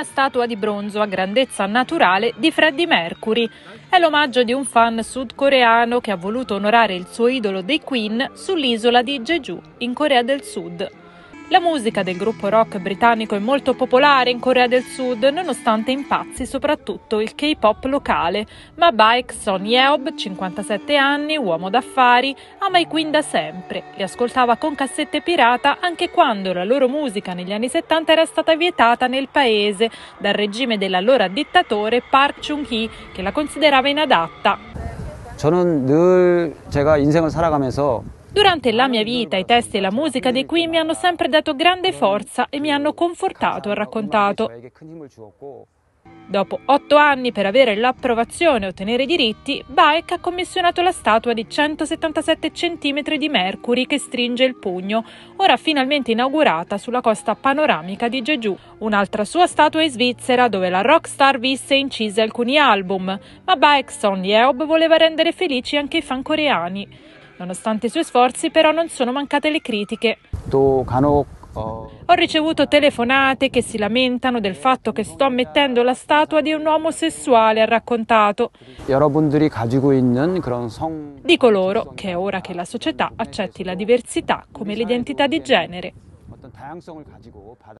una statua di bronzo a grandezza naturale di Freddie Mercury. È l'omaggio di un fan sudcoreano che ha voluto onorare il suo idolo dei Queen sull'isola di Jeju, in Corea del Sud. La musica del gruppo rock britannico è molto popolare in Corea del Sud, nonostante impazzi soprattutto il K-pop locale, ma Baek Son Yeob, 57 anni, uomo d'affari, ama i Queen da sempre. Li ascoltava con cassette pirata anche quando la loro musica negli anni 70 era stata vietata nel paese dal regime dell'allora dittatore Park Chung-hee, che la considerava inadatta. 저는 늘 제가 인생을 살아가면서 Durante la mia vita i testi e la musica dei Queen mi hanno sempre dato grande forza e mi hanno confortato, ha raccontato. Dopo otto anni per avere l'approvazione e ottenere i diritti, Baek ha commissionato la statua di 177 cm di Mercury che stringe il pugno, ora finalmente inaugurata sulla costa panoramica di Jeju. Un'altra sua statua in Svizzera, dove la rockstar visse e incise alcuni album, ma Baek Son Yeob voleva rendere felici anche i fan coreani. Nonostante i suoi sforzi però non sono mancate le critiche. Oh. Ho ricevuto telefonate che si lamentano del fatto che sto mettendo la statua di un uomo sessuale, ha raccontato. Dico loro che è ora che la società accetti la diversità come l'identità di genere.